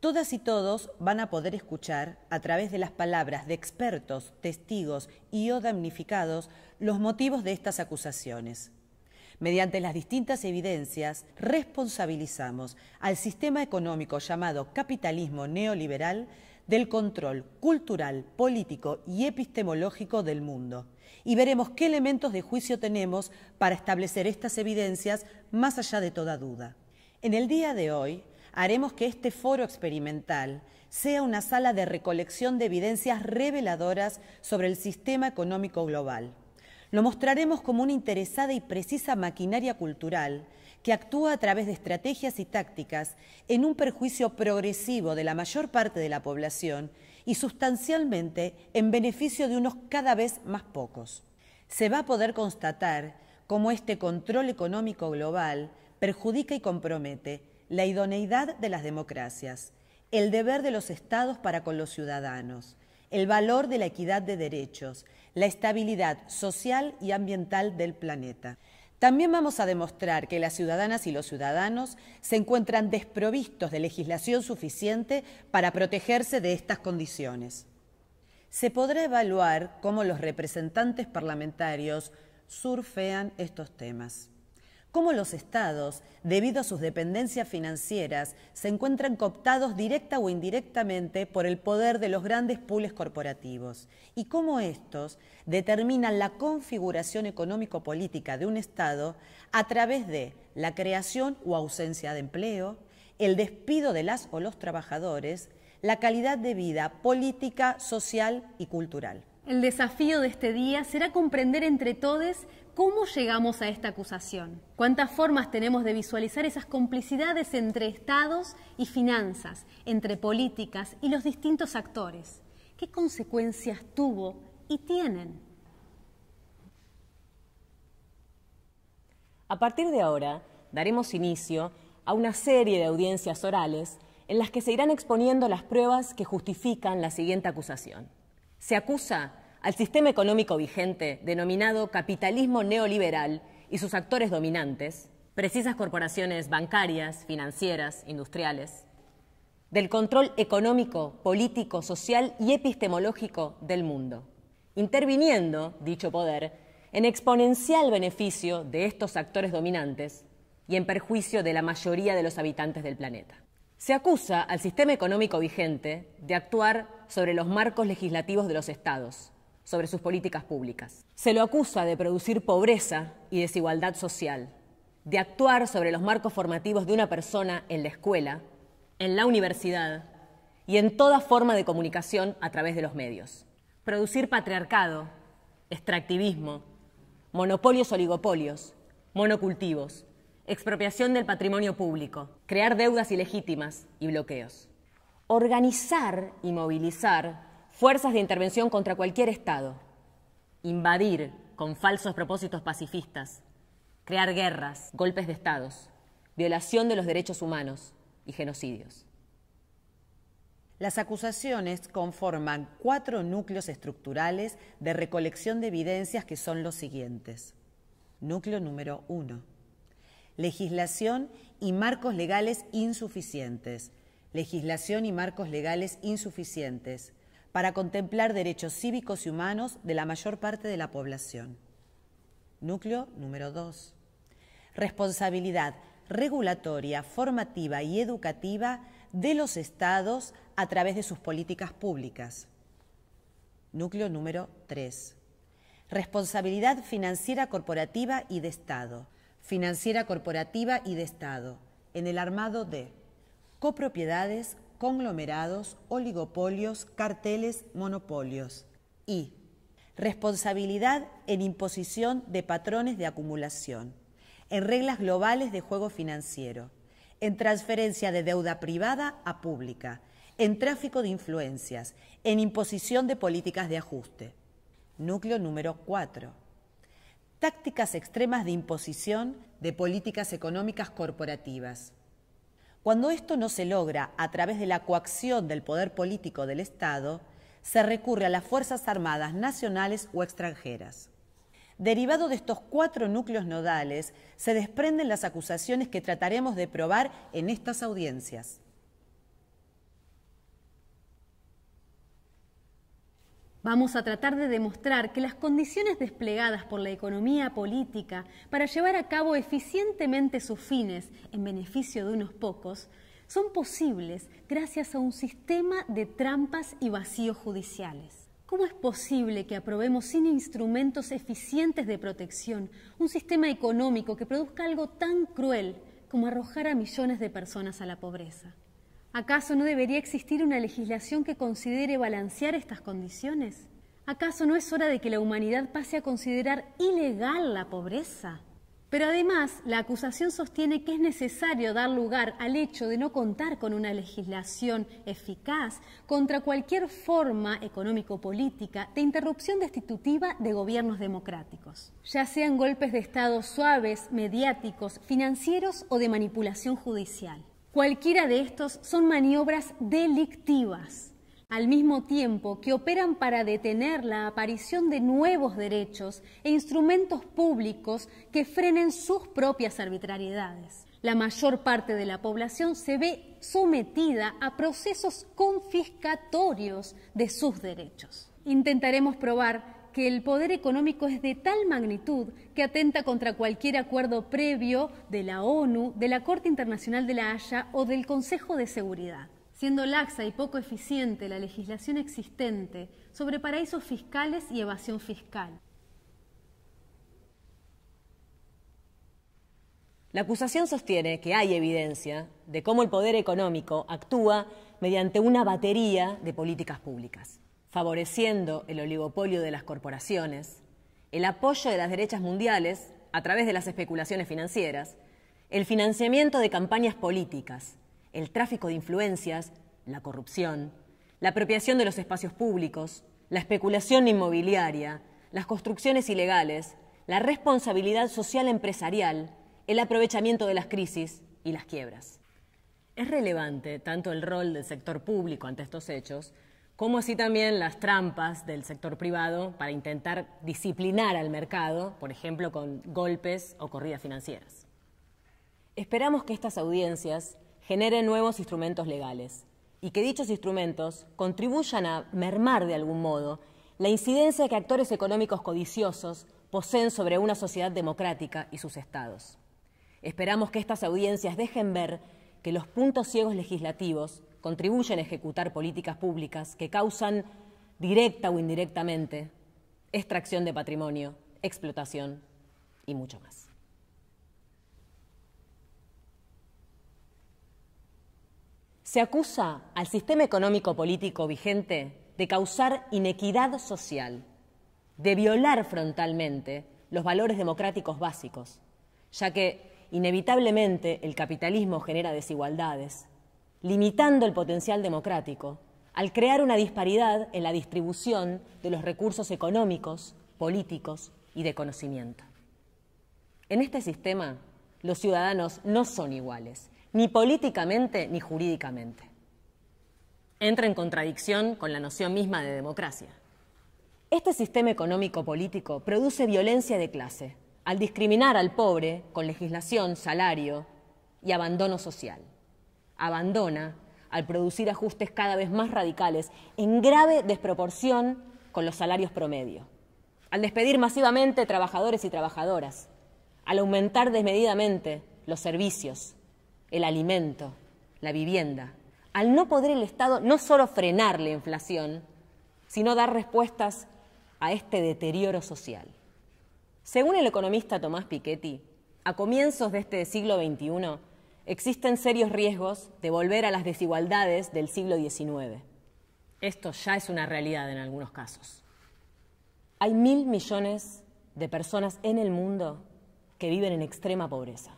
Todas y todos van a poder escuchar, a través de las palabras de expertos, testigos y o damnificados, los motivos de estas acusaciones. Mediante las distintas evidencias, responsabilizamos al sistema económico llamado capitalismo neoliberal del control cultural, político y epistemológico del mundo. Y veremos qué elementos de juicio tenemos para establecer estas evidencias más allá de toda duda. En el día de hoy haremos que este foro experimental sea una sala de recolección de evidencias reveladoras sobre el sistema económico global. Lo mostraremos como una interesada y precisa maquinaria cultural que actúa a través de estrategias y tácticas en un perjuicio progresivo de la mayor parte de la población y sustancialmente en beneficio de unos cada vez más pocos. Se va a poder constatar cómo este control económico global perjudica y compromete la idoneidad de las democracias, el deber de los estados para con los ciudadanos, el valor de la equidad de derechos, la estabilidad social y ambiental del planeta. También vamos a demostrar que las ciudadanas y los ciudadanos se encuentran desprovistos de legislación suficiente para protegerse de estas condiciones. Se podrá evaluar cómo los representantes parlamentarios surfean estos temas cómo los estados, debido a sus dependencias financieras, se encuentran cooptados directa o indirectamente por el poder de los grandes pools corporativos y cómo estos determinan la configuración económico-política de un estado a través de la creación o ausencia de empleo, el despido de las o los trabajadores, la calidad de vida política, social y cultural. El desafío de este día será comprender entre todos ¿Cómo llegamos a esta acusación? ¿Cuántas formas tenemos de visualizar esas complicidades entre estados y finanzas, entre políticas y los distintos actores? ¿Qué consecuencias tuvo y tienen? A partir de ahora, daremos inicio a una serie de audiencias orales en las que se irán exponiendo las pruebas que justifican la siguiente acusación. Se acusa al sistema económico vigente, denominado capitalismo neoliberal, y sus actores dominantes, precisas corporaciones bancarias, financieras, industriales, del control económico, político, social y epistemológico del mundo, interviniendo, dicho poder, en exponencial beneficio de estos actores dominantes y en perjuicio de la mayoría de los habitantes del planeta. Se acusa al sistema económico vigente de actuar sobre los marcos legislativos de los estados, sobre sus políticas públicas. Se lo acusa de producir pobreza y desigualdad social, de actuar sobre los marcos formativos de una persona en la escuela, en la universidad y en toda forma de comunicación a través de los medios. Producir patriarcado, extractivismo, monopolios oligopolios, monocultivos, expropiación del patrimonio público, crear deudas ilegítimas y bloqueos. Organizar y movilizar fuerzas de intervención contra cualquier Estado, invadir con falsos propósitos pacifistas, crear guerras, golpes de Estados, violación de los derechos humanos y genocidios. Las acusaciones conforman cuatro núcleos estructurales de recolección de evidencias que son los siguientes. Núcleo número uno. Legislación y marcos legales insuficientes. Legislación y marcos legales insuficientes para contemplar derechos cívicos y humanos de la mayor parte de la población. Núcleo número 2. Responsabilidad regulatoria, formativa y educativa de los estados a través de sus políticas públicas. Núcleo número 3. Responsabilidad financiera corporativa y de Estado. Financiera corporativa y de Estado. En el armado de copropiedades, conglomerados, oligopolios, carteles, monopolios. Y responsabilidad en imposición de patrones de acumulación, en reglas globales de juego financiero, en transferencia de deuda privada a pública, en tráfico de influencias, en imposición de políticas de ajuste. Núcleo número 4. Tácticas extremas de imposición de políticas económicas corporativas. Cuando esto no se logra a través de la coacción del poder político del Estado, se recurre a las Fuerzas Armadas nacionales o extranjeras. Derivado de estos cuatro núcleos nodales, se desprenden las acusaciones que trataremos de probar en estas audiencias. Vamos a tratar de demostrar que las condiciones desplegadas por la economía política para llevar a cabo eficientemente sus fines en beneficio de unos pocos son posibles gracias a un sistema de trampas y vacíos judiciales. ¿Cómo es posible que aprobemos sin instrumentos eficientes de protección un sistema económico que produzca algo tan cruel como arrojar a millones de personas a la pobreza? ¿Acaso no debería existir una legislación que considere balancear estas condiciones? ¿Acaso no es hora de que la humanidad pase a considerar ilegal la pobreza? Pero además, la acusación sostiene que es necesario dar lugar al hecho de no contar con una legislación eficaz contra cualquier forma económico-política de interrupción destitutiva de gobiernos democráticos, ya sean golpes de Estado suaves, mediáticos, financieros o de manipulación judicial. Cualquiera de estos son maniobras delictivas, al mismo tiempo que operan para detener la aparición de nuevos derechos e instrumentos públicos que frenen sus propias arbitrariedades. La mayor parte de la población se ve sometida a procesos confiscatorios de sus derechos. Intentaremos probar que el poder económico es de tal magnitud que atenta contra cualquier acuerdo previo de la ONU, de la Corte Internacional de la Haya o del Consejo de Seguridad. Siendo laxa y poco eficiente la legislación existente sobre paraísos fiscales y evasión fiscal, La acusación sostiene que hay evidencia de cómo el poder económico actúa mediante una batería de políticas públicas favoreciendo el oligopolio de las corporaciones, el apoyo de las derechas mundiales a través de las especulaciones financieras, el financiamiento de campañas políticas, el tráfico de influencias, la corrupción, la apropiación de los espacios públicos, la especulación inmobiliaria, las construcciones ilegales, la responsabilidad social empresarial, el aprovechamiento de las crisis y las quiebras. Es relevante tanto el rol del sector público ante estos hechos como así también las trampas del sector privado para intentar disciplinar al mercado, por ejemplo, con golpes o corridas financieras. Esperamos que estas audiencias generen nuevos instrumentos legales y que dichos instrumentos contribuyan a mermar de algún modo la incidencia que actores económicos codiciosos poseen sobre una sociedad democrática y sus estados. Esperamos que estas audiencias dejen ver que los puntos ciegos legislativos contribuyen a ejecutar políticas públicas que causan directa o indirectamente extracción de patrimonio, explotación y mucho más. Se acusa al sistema económico político vigente de causar inequidad social, de violar frontalmente los valores democráticos básicos, ya que inevitablemente el capitalismo genera desigualdades limitando el potencial democrático al crear una disparidad en la distribución de los recursos económicos, políticos y de conocimiento. En este sistema, los ciudadanos no son iguales, ni políticamente ni jurídicamente. Entra en contradicción con la noción misma de democracia. Este sistema económico-político produce violencia de clase, al discriminar al pobre con legislación, salario y abandono social abandona al producir ajustes cada vez más radicales, en grave desproporción con los salarios promedio, al despedir masivamente trabajadores y trabajadoras, al aumentar desmedidamente los servicios, el alimento, la vivienda, al no poder el Estado no solo frenar la inflación, sino dar respuestas a este deterioro social. Según el economista Tomás Piketty, a comienzos de este siglo XXI, existen serios riesgos de volver a las desigualdades del siglo XIX. Esto ya es una realidad en algunos casos. Hay mil millones de personas en el mundo que viven en extrema pobreza.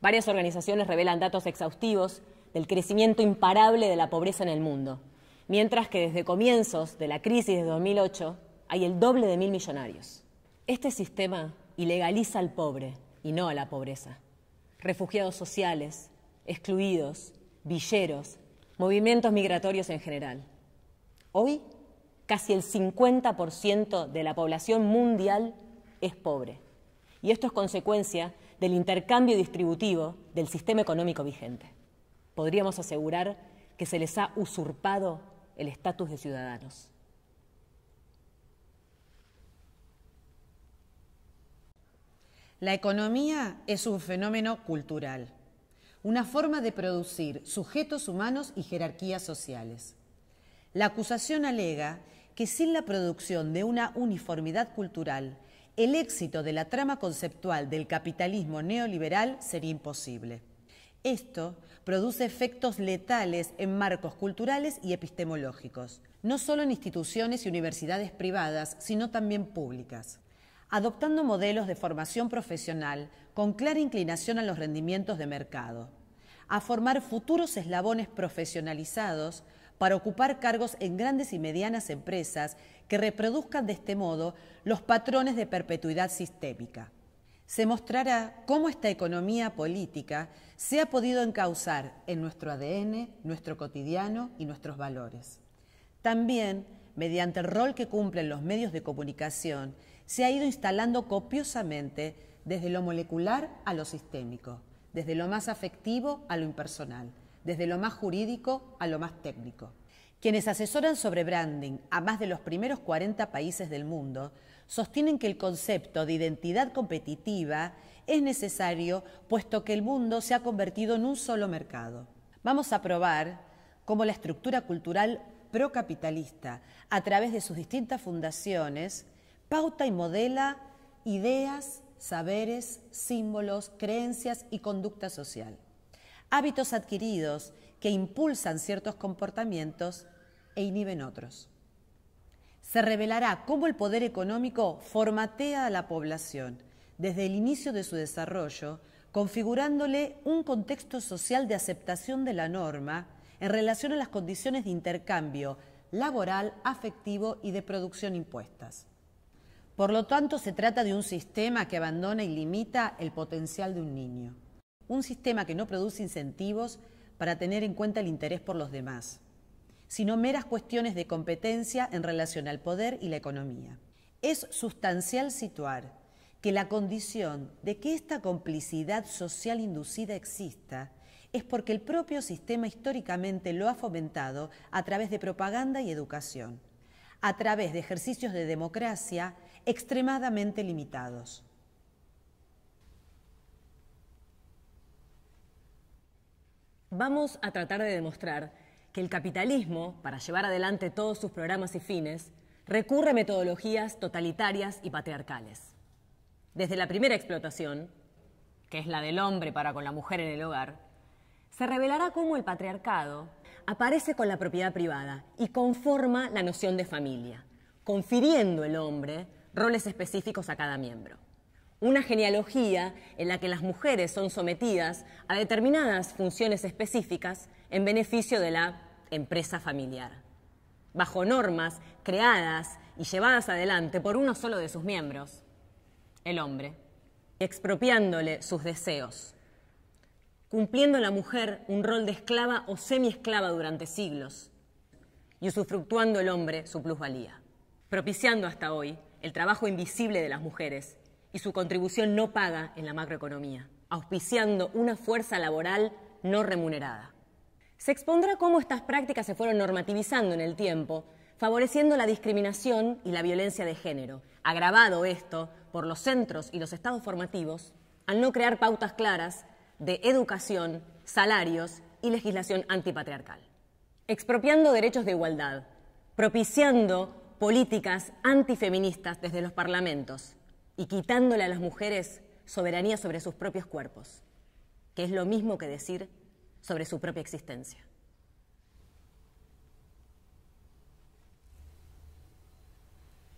Varias organizaciones revelan datos exhaustivos del crecimiento imparable de la pobreza en el mundo, mientras que desde comienzos de la crisis de 2008 hay el doble de mil millonarios. Este sistema ilegaliza al pobre y no a la pobreza. Refugiados sociales, excluidos, villeros, movimientos migratorios en general. Hoy, casi el 50% de la población mundial es pobre. Y esto es consecuencia del intercambio distributivo del sistema económico vigente. Podríamos asegurar que se les ha usurpado el estatus de ciudadanos. La economía es un fenómeno cultural una forma de producir sujetos humanos y jerarquías sociales. La acusación alega que sin la producción de una uniformidad cultural, el éxito de la trama conceptual del capitalismo neoliberal sería imposible. Esto produce efectos letales en marcos culturales y epistemológicos, no solo en instituciones y universidades privadas, sino también públicas adoptando modelos de formación profesional con clara inclinación a los rendimientos de mercado, a formar futuros eslabones profesionalizados para ocupar cargos en grandes y medianas empresas que reproduzcan de este modo los patrones de perpetuidad sistémica. Se mostrará cómo esta economía política se ha podido encauzar en nuestro ADN, nuestro cotidiano y nuestros valores. También, mediante el rol que cumplen los medios de comunicación se ha ido instalando copiosamente desde lo molecular a lo sistémico, desde lo más afectivo a lo impersonal, desde lo más jurídico a lo más técnico. Quienes asesoran sobre branding a más de los primeros 40 países del mundo sostienen que el concepto de identidad competitiva es necesario puesto que el mundo se ha convertido en un solo mercado. Vamos a probar cómo la estructura cultural procapitalista, a través de sus distintas fundaciones, pauta y modela ideas, saberes, símbolos, creencias y conducta social. Hábitos adquiridos que impulsan ciertos comportamientos e inhiben otros. Se revelará cómo el poder económico formatea a la población desde el inicio de su desarrollo, configurándole un contexto social de aceptación de la norma en relación a las condiciones de intercambio laboral, afectivo y de producción impuestas. Por lo tanto, se trata de un sistema que abandona y limita el potencial de un niño. Un sistema que no produce incentivos para tener en cuenta el interés por los demás, sino meras cuestiones de competencia en relación al poder y la economía. Es sustancial situar que la condición de que esta complicidad social inducida exista es porque el propio sistema históricamente lo ha fomentado a través de propaganda y educación, a través de ejercicios de democracia extremadamente limitados. Vamos a tratar de demostrar que el capitalismo, para llevar adelante todos sus programas y fines, recurre a metodologías totalitarias y patriarcales. Desde la primera explotación, que es la del hombre para con la mujer en el hogar, se revelará cómo el patriarcado aparece con la propiedad privada y conforma la noción de familia, confiriendo el hombre roles específicos a cada miembro. Una genealogía en la que las mujeres son sometidas a determinadas funciones específicas en beneficio de la empresa familiar, bajo normas creadas y llevadas adelante por uno solo de sus miembros, el hombre, expropiándole sus deseos, cumpliendo la mujer un rol de esclava o semiesclava durante siglos y usufructuando el hombre su plusvalía, propiciando hasta hoy el trabajo invisible de las mujeres y su contribución no paga en la macroeconomía, auspiciando una fuerza laboral no remunerada. Se expondrá cómo estas prácticas se fueron normativizando en el tiempo, favoreciendo la discriminación y la violencia de género, agravado esto por los centros y los estados formativos al no crear pautas claras de educación, salarios y legislación antipatriarcal. Expropiando derechos de igualdad, propiciando políticas antifeministas desde los parlamentos y quitándole a las mujeres soberanía sobre sus propios cuerpos, que es lo mismo que decir sobre su propia existencia.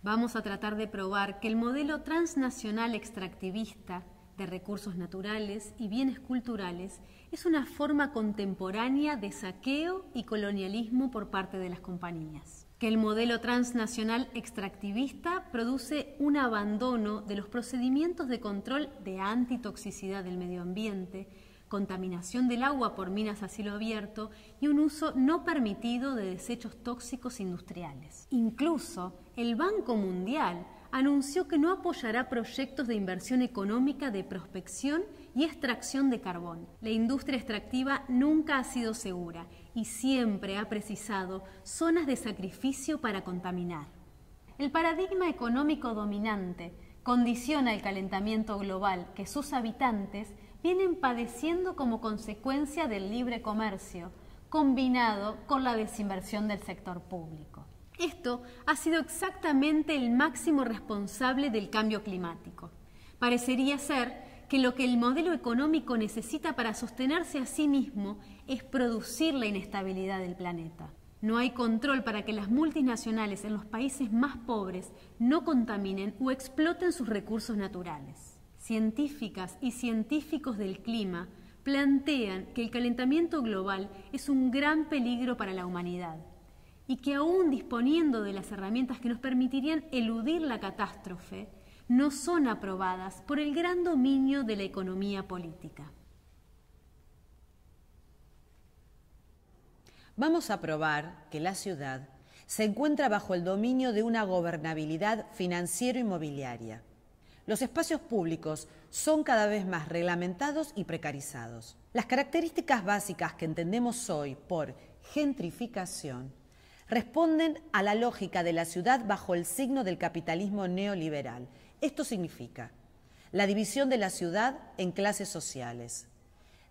Vamos a tratar de probar que el modelo transnacional extractivista de recursos naturales y bienes culturales es una forma contemporánea de saqueo y colonialismo por parte de las compañías que el modelo transnacional extractivista produce un abandono de los procedimientos de control de antitoxicidad del medio ambiente, contaminación del agua por minas a cielo abierto y un uso no permitido de desechos tóxicos industriales. Incluso el Banco Mundial anunció que no apoyará proyectos de inversión económica de prospección y extracción de carbón. La industria extractiva nunca ha sido segura y siempre ha precisado zonas de sacrificio para contaminar. El paradigma económico dominante condiciona el calentamiento global que sus habitantes vienen padeciendo como consecuencia del libre comercio, combinado con la desinversión del sector público. Esto ha sido exactamente el máximo responsable del cambio climático. Parecería ser que lo que el modelo económico necesita para sostenerse a sí mismo es producir la inestabilidad del planeta. No hay control para que las multinacionales en los países más pobres no contaminen o exploten sus recursos naturales. Científicas y científicos del clima plantean que el calentamiento global es un gran peligro para la humanidad y que aún disponiendo de las herramientas que nos permitirían eludir la catástrofe, no son aprobadas por el gran dominio de la economía política. Vamos a probar que la ciudad se encuentra bajo el dominio de una gobernabilidad financiero-inmobiliaria. Los espacios públicos son cada vez más reglamentados y precarizados. Las características básicas que entendemos hoy por gentrificación responden a la lógica de la ciudad bajo el signo del capitalismo neoliberal esto significa la división de la ciudad en clases sociales,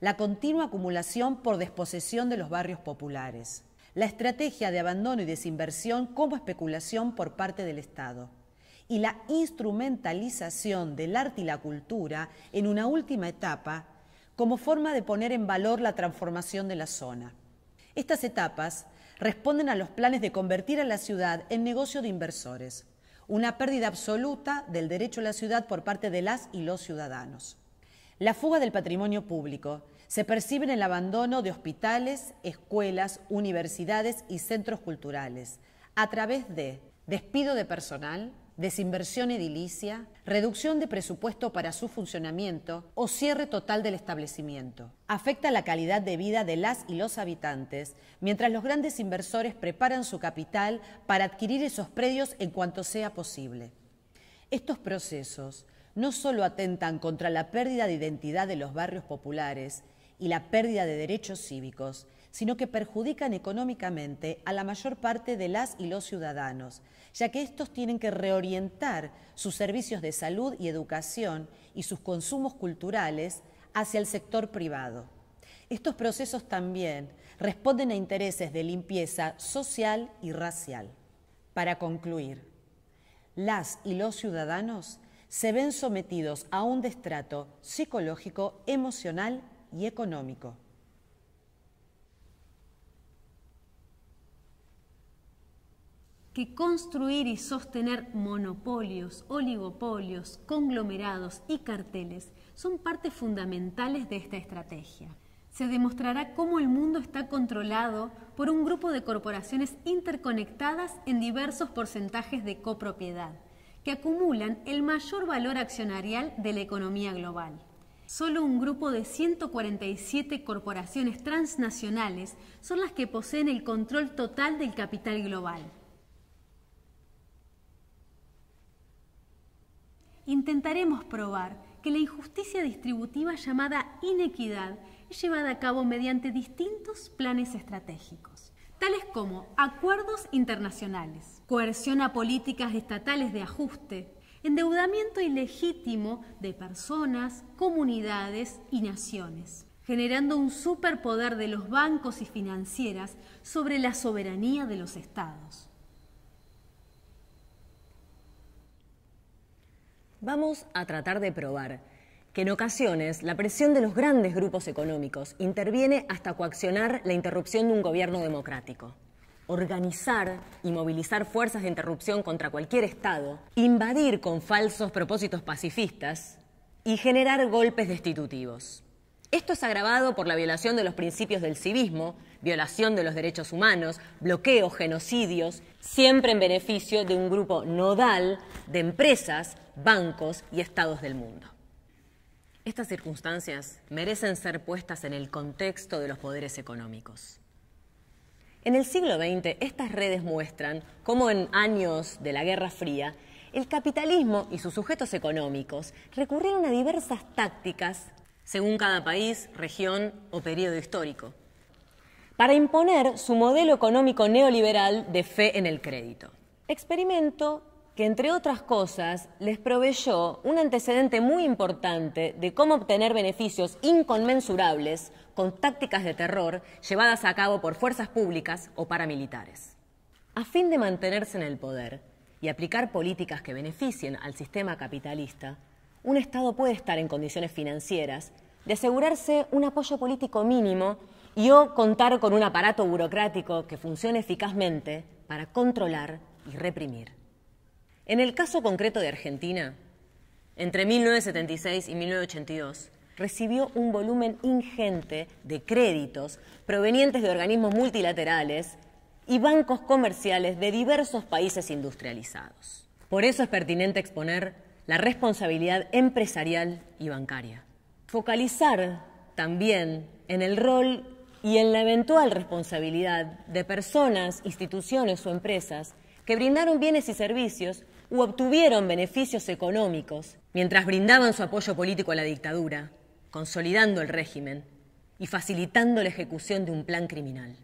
la continua acumulación por desposesión de los barrios populares, la estrategia de abandono y desinversión como especulación por parte del Estado y la instrumentalización del arte y la cultura en una última etapa como forma de poner en valor la transformación de la zona. Estas etapas responden a los planes de convertir a la ciudad en negocio de inversores una pérdida absoluta del derecho a la ciudad por parte de las y los ciudadanos. La fuga del patrimonio público se percibe en el abandono de hospitales, escuelas, universidades y centros culturales, a través de despido de personal, desinversión edilicia, reducción de presupuesto para su funcionamiento o cierre total del establecimiento. Afecta la calidad de vida de las y los habitantes, mientras los grandes inversores preparan su capital para adquirir esos predios en cuanto sea posible. Estos procesos no solo atentan contra la pérdida de identidad de los barrios populares y la pérdida de derechos cívicos, sino que perjudican económicamente a la mayor parte de las y los ciudadanos, ya que estos tienen que reorientar sus servicios de salud y educación y sus consumos culturales hacia el sector privado. Estos procesos también responden a intereses de limpieza social y racial. Para concluir, las y los ciudadanos se ven sometidos a un destrato psicológico, emocional y económico. que construir y sostener monopolios, oligopolios, conglomerados y carteles son partes fundamentales de esta estrategia. Se demostrará cómo el mundo está controlado por un grupo de corporaciones interconectadas en diversos porcentajes de copropiedad, que acumulan el mayor valor accionarial de la economía global. Solo un grupo de 147 corporaciones transnacionales son las que poseen el control total del capital global intentaremos probar que la injusticia distributiva llamada inequidad es llevada a cabo mediante distintos planes estratégicos, tales como acuerdos internacionales, coerción a políticas estatales de ajuste, endeudamiento ilegítimo de personas, comunidades y naciones, generando un superpoder de los bancos y financieras sobre la soberanía de los estados. Vamos a tratar de probar que en ocasiones la presión de los grandes grupos económicos interviene hasta coaccionar la interrupción de un gobierno democrático. Organizar y movilizar fuerzas de interrupción contra cualquier Estado, invadir con falsos propósitos pacifistas y generar golpes destitutivos. Esto es agravado por la violación de los principios del civismo violación de los derechos humanos, bloqueos, genocidios, siempre en beneficio de un grupo nodal de empresas, bancos y estados del mundo. Estas circunstancias merecen ser puestas en el contexto de los poderes económicos. En el siglo XX, estas redes muestran cómo en años de la Guerra Fría, el capitalismo y sus sujetos económicos recurrieron a diversas tácticas según cada país, región o periodo histórico para imponer su modelo económico neoliberal de fe en el crédito. Experimento que, entre otras cosas, les proveyó un antecedente muy importante de cómo obtener beneficios inconmensurables con tácticas de terror llevadas a cabo por fuerzas públicas o paramilitares. A fin de mantenerse en el poder y aplicar políticas que beneficien al sistema capitalista, un Estado puede estar en condiciones financieras de asegurarse un apoyo político mínimo y o contar con un aparato burocrático que funcione eficazmente para controlar y reprimir. En el caso concreto de Argentina, entre 1976 y 1982, recibió un volumen ingente de créditos provenientes de organismos multilaterales y bancos comerciales de diversos países industrializados. Por eso es pertinente exponer la responsabilidad empresarial y bancaria. Focalizar también en el rol y en la eventual responsabilidad de personas, instituciones o empresas que brindaron bienes y servicios u obtuvieron beneficios económicos mientras brindaban su apoyo político a la dictadura, consolidando el régimen y facilitando la ejecución de un plan criminal.